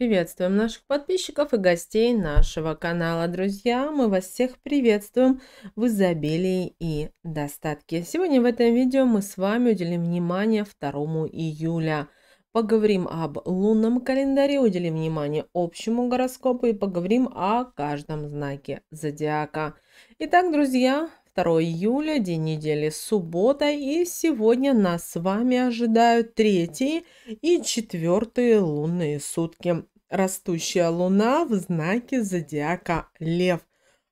Приветствуем наших подписчиков и гостей нашего канала. Друзья, мы вас всех приветствуем в изобилии и достатке. Сегодня в этом видео мы с вами уделим внимание 2 июля. Поговорим об лунном календаре, уделим внимание общему гороскопу и поговорим о каждом знаке зодиака. Итак, друзья, 2 июля, день недели суббота, и сегодня нас с вами ожидают третьи и четвертые лунные сутки. Растущая луна в знаке зодиака Лев.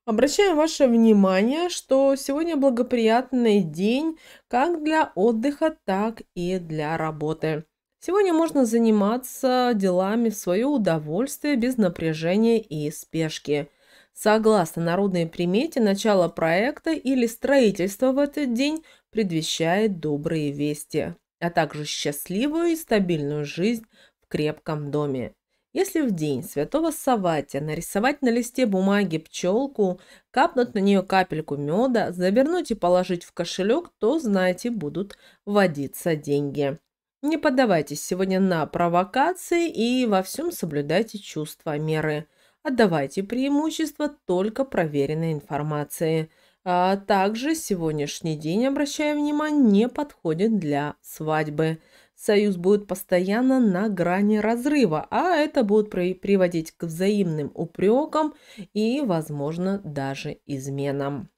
Обращаем ваше внимание, что сегодня благоприятный день как для отдыха, так и для работы. Сегодня можно заниматься делами в свое удовольствие без напряжения и спешки – Согласно народной примете, начало проекта или строительство в этот день предвещает добрые вести, а также счастливую и стабильную жизнь в крепком доме. Если в день святого Саватия нарисовать на листе бумаги пчелку, капнуть на нее капельку меда, завернуть и положить в кошелек, то, знаете, будут водиться деньги. Не поддавайтесь сегодня на провокации и во всем соблюдайте чувство меры – Отдавайте преимущество только проверенной информации. А также сегодняшний день, обращая внимание, не подходит для свадьбы. Союз будет постоянно на грани разрыва, а это будет приводить к взаимным упрекам и, возможно, даже изменам.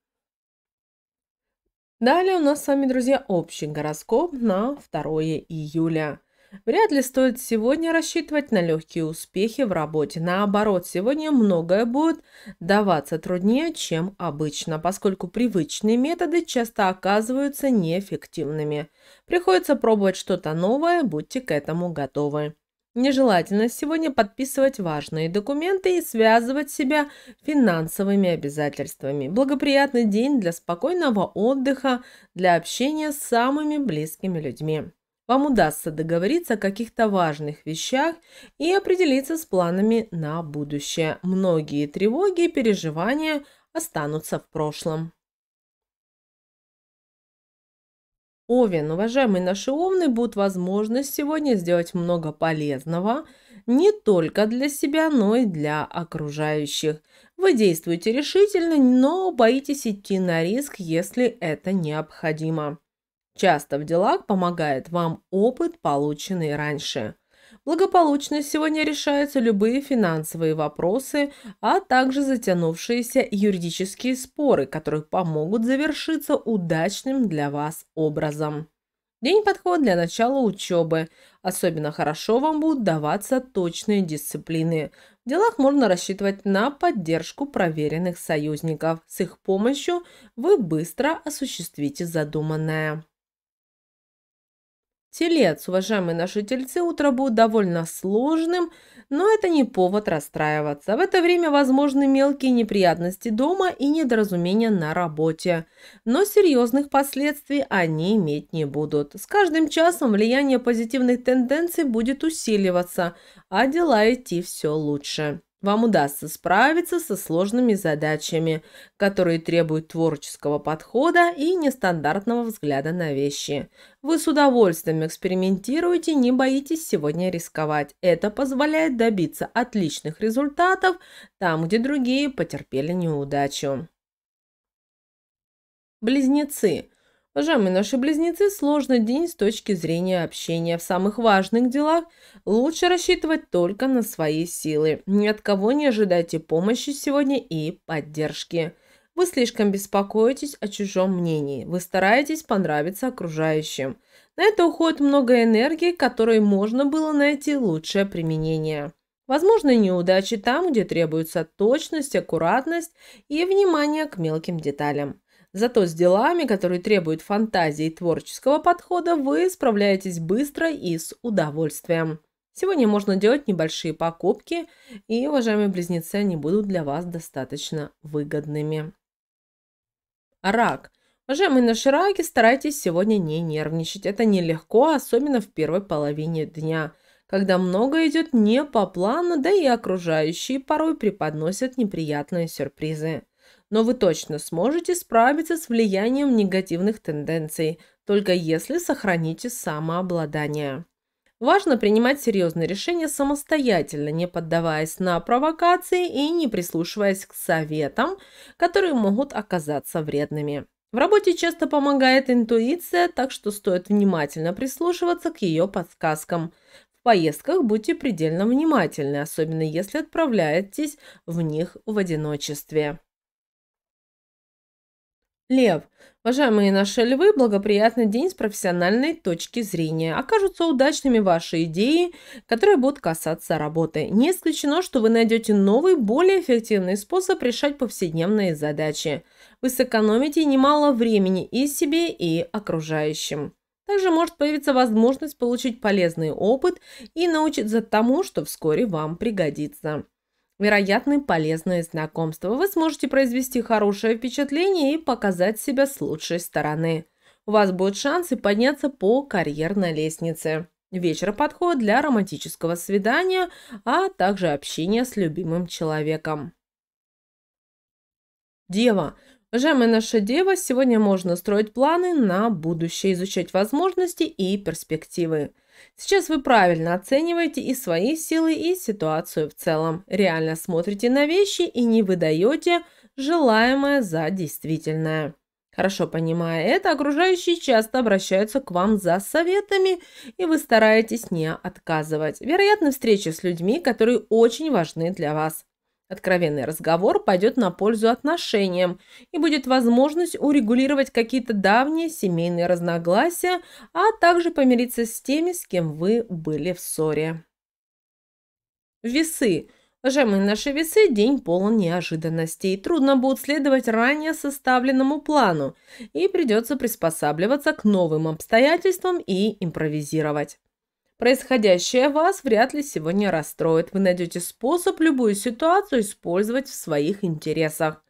Далее у нас с вами, друзья, общий гороскоп на 2 июля. Вряд ли стоит сегодня рассчитывать на легкие успехи в работе. Наоборот, сегодня многое будет даваться труднее, чем обычно, поскольку привычные методы часто оказываются неэффективными. Приходится пробовать что-то новое, будьте к этому готовы. Нежелательно сегодня подписывать важные документы и связывать себя финансовыми обязательствами. Благоприятный день для спокойного отдыха, для общения с самыми близкими людьми вам удастся договориться о каких-то важных вещах и определиться с планами на будущее. Многие тревоги и переживания останутся в прошлом. Овен, уважаемый наши овны, будет возможность сегодня сделать много полезного не только для себя, но и для окружающих. Вы действуете решительно, но боитесь идти на риск, если это необходимо. Часто в делах помогает вам опыт, полученный раньше. Благополучно сегодня решаются любые финансовые вопросы, а также затянувшиеся юридические споры, которые помогут завершиться удачным для вас образом. День подходит для начала учебы. Особенно хорошо вам будут даваться точные дисциплины. В делах можно рассчитывать на поддержку проверенных союзников. С их помощью вы быстро осуществите задуманное. Телец, уважаемые наши тельцы, утро будет довольно сложным, но это не повод расстраиваться. В это время возможны мелкие неприятности дома и недоразумения на работе. Но серьезных последствий они иметь не будут. С каждым часом влияние позитивных тенденций будет усиливаться, а дела идти все лучше. Вам удастся справиться со сложными задачами, которые требуют творческого подхода и нестандартного взгляда на вещи. Вы с удовольствием экспериментируете, не боитесь сегодня рисковать. Это позволяет добиться отличных результатов там, где другие потерпели неудачу. Близнецы – Уважаемые наши близнецы, сложный день с точки зрения общения. В самых важных делах лучше рассчитывать только на свои силы. Ни от кого не ожидайте помощи сегодня и поддержки. Вы слишком беспокоитесь о чужом мнении. Вы стараетесь понравиться окружающим. На это уходит много энергии, которой можно было найти лучшее применение. Возможно, неудачи там, где требуется точность, аккуратность и внимание к мелким деталям. Зато с делами, которые требуют фантазии и творческого подхода, вы справляетесь быстро и с удовольствием. Сегодня можно делать небольшие покупки, и, уважаемые близнецы, они будут для вас достаточно выгодными. Рак. Уважаемые наши раки, старайтесь сегодня не нервничать. Это нелегко, особенно в первой половине дня, когда много идет не по плану, да и окружающие порой преподносят неприятные сюрпризы но вы точно сможете справиться с влиянием негативных тенденций, только если сохраните самообладание. Важно принимать серьезные решения самостоятельно, не поддаваясь на провокации и не прислушиваясь к советам, которые могут оказаться вредными. В работе часто помогает интуиция, так что стоит внимательно прислушиваться к ее подсказкам. В поездках будьте предельно внимательны, особенно если отправляетесь в них в одиночестве. Лев, уважаемые наши львы, благоприятный день с профессиональной точки зрения. Окажутся удачными ваши идеи, которые будут касаться работы. Не исключено, что вы найдете новый, более эффективный способ решать повседневные задачи. Вы сэкономите немало времени и себе, и окружающим. Также может появиться возможность получить полезный опыт и научиться тому, что вскоре вам пригодится вероятны полезные знакомства. Вы сможете произвести хорошее впечатление и показать себя с лучшей стороны. У вас будут шансы подняться по карьерной лестнице. Вечер подходит для романтического свидания, а также общения с любимым человеком. Дева. Уважаемая наша дева, сегодня можно строить планы на будущее, изучать возможности и перспективы. Сейчас вы правильно оцениваете и свои силы, и ситуацию в целом. Реально смотрите на вещи и не выдаете желаемое за действительное. Хорошо понимая это, окружающие часто обращаются к вам за советами, и вы стараетесь не отказывать. Вероятно, встреча с людьми, которые очень важны для вас. Откровенный разговор пойдет на пользу отношениям и будет возможность урегулировать какие-то давние семейные разногласия, а также помириться с теми, с кем вы были в ссоре. Весы. Уважаемые наши весы, день полон неожиданностей. Трудно будет следовать ранее составленному плану, и придется приспосабливаться к новым обстоятельствам и импровизировать. Происходящее вас вряд ли сегодня расстроит. Вы найдете способ любую ситуацию использовать в своих интересах.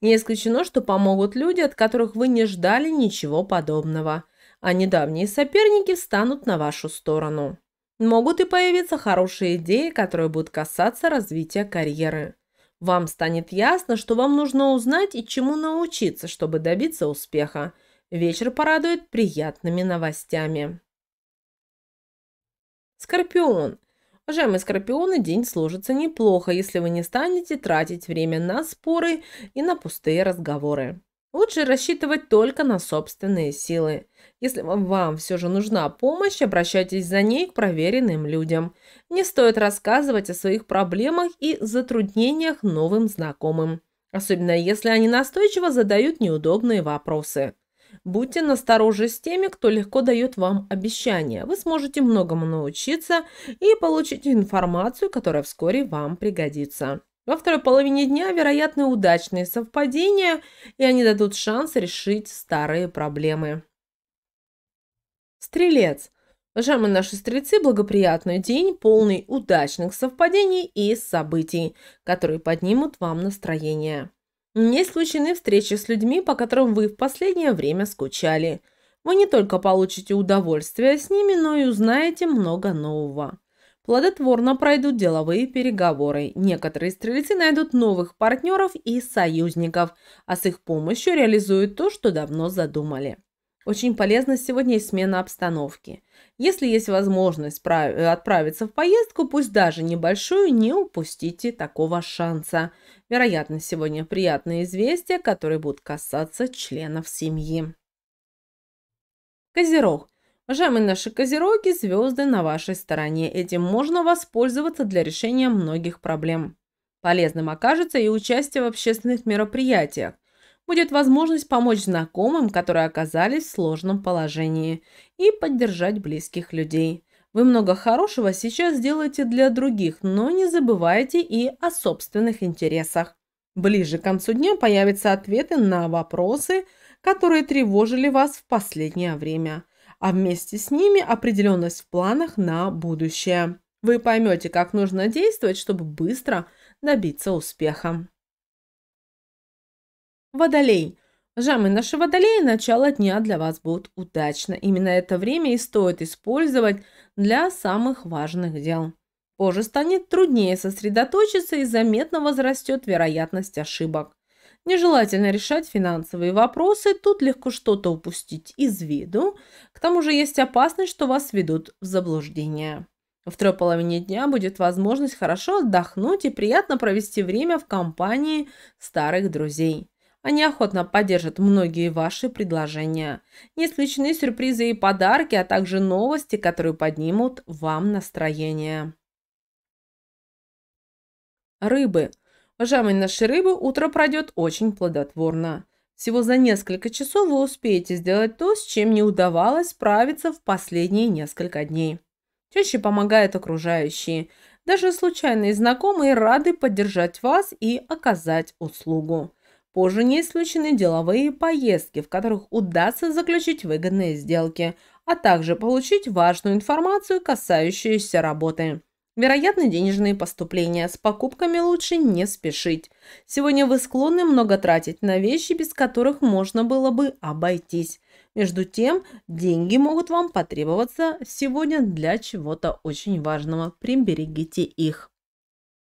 Не исключено, что помогут люди, от которых вы не ждали ничего подобного. А недавние соперники встанут на вашу сторону. Могут и появиться хорошие идеи, которые будут касаться развития карьеры. Вам станет ясно, что вам нужно узнать и чему научиться, чтобы добиться успеха. Вечер порадует приятными новостями. Скорпион. Уважаемые скорпионы, день сложится неплохо, если вы не станете тратить время на споры и на пустые разговоры. Лучше рассчитывать только на собственные силы. Если вам все же нужна помощь, обращайтесь за ней к проверенным людям. Не стоит рассказывать о своих проблемах и затруднениях новым знакомым, особенно если они настойчиво задают неудобные вопросы. Будьте настороже с теми, кто легко дает вам обещания. Вы сможете многому научиться и получить информацию, которая вскоре вам пригодится. Во второй половине дня вероятны удачные совпадения, и они дадут шанс решить старые проблемы. Стрелец. Уважаемые наши стрельцы, благоприятный день, полный удачных совпадений и событий, которые поднимут вам настроение. Не исключены встречи с людьми, по которым вы в последнее время скучали. Вы не только получите удовольствие с ними, но и узнаете много нового. Плодотворно пройдут деловые переговоры. Некоторые стрельцы найдут новых партнеров и союзников, а с их помощью реализуют то, что давно задумали. Очень полезна сегодня и смена обстановки. Если есть возможность э, отправиться в поездку, пусть даже небольшую, не упустите такого шанса. Вероятно, сегодня приятные известия, которые будут касаться членов семьи. Козерог. Уважаемые наши козероги, звезды на вашей стороне. Этим можно воспользоваться для решения многих проблем. Полезным окажется и участие в общественных мероприятиях будет возможность помочь знакомым, которые оказались в сложном положении, и поддержать близких людей. Вы много хорошего сейчас делаете для других, но не забывайте и о собственных интересах. Ближе к концу дня появятся ответы на вопросы, которые тревожили вас в последнее время, а вместе с ними определенность в планах на будущее. Вы поймете, как нужно действовать, чтобы быстро добиться успеха. Водолей. Жамы наши водолеи, начало дня для вас будет удачно. Именно это время и стоит использовать для самых важных дел. Позже станет труднее сосредоточиться и заметно возрастет вероятность ошибок. Нежелательно решать финансовые вопросы, тут легко что-то упустить из виду. К тому же есть опасность, что вас ведут в заблуждение. В второй половине дня будет возможность хорошо отдохнуть и приятно провести время в компании старых друзей. Они охотно поддержат многие ваши предложения. Не исключены сюрпризы и подарки, а также новости, которые поднимут вам настроение. Рыбы. Уважаемые наши рыбы, утро пройдет очень плодотворно. Всего за несколько часов вы успеете сделать то, с чем не удавалось справиться в последние несколько дней. Чаще помогают окружающие. Даже случайные знакомые рады поддержать вас и оказать услугу. Позже не исключены деловые поездки, в которых удастся заключить выгодные сделки, а также получить важную информацию, касающуюся работы. Вероятно, денежные поступления. С покупками лучше не спешить. Сегодня вы склонны много тратить на вещи, без которых можно было бы обойтись. Между тем, деньги могут вам потребоваться сегодня для чего-то очень важного. Приберегите их.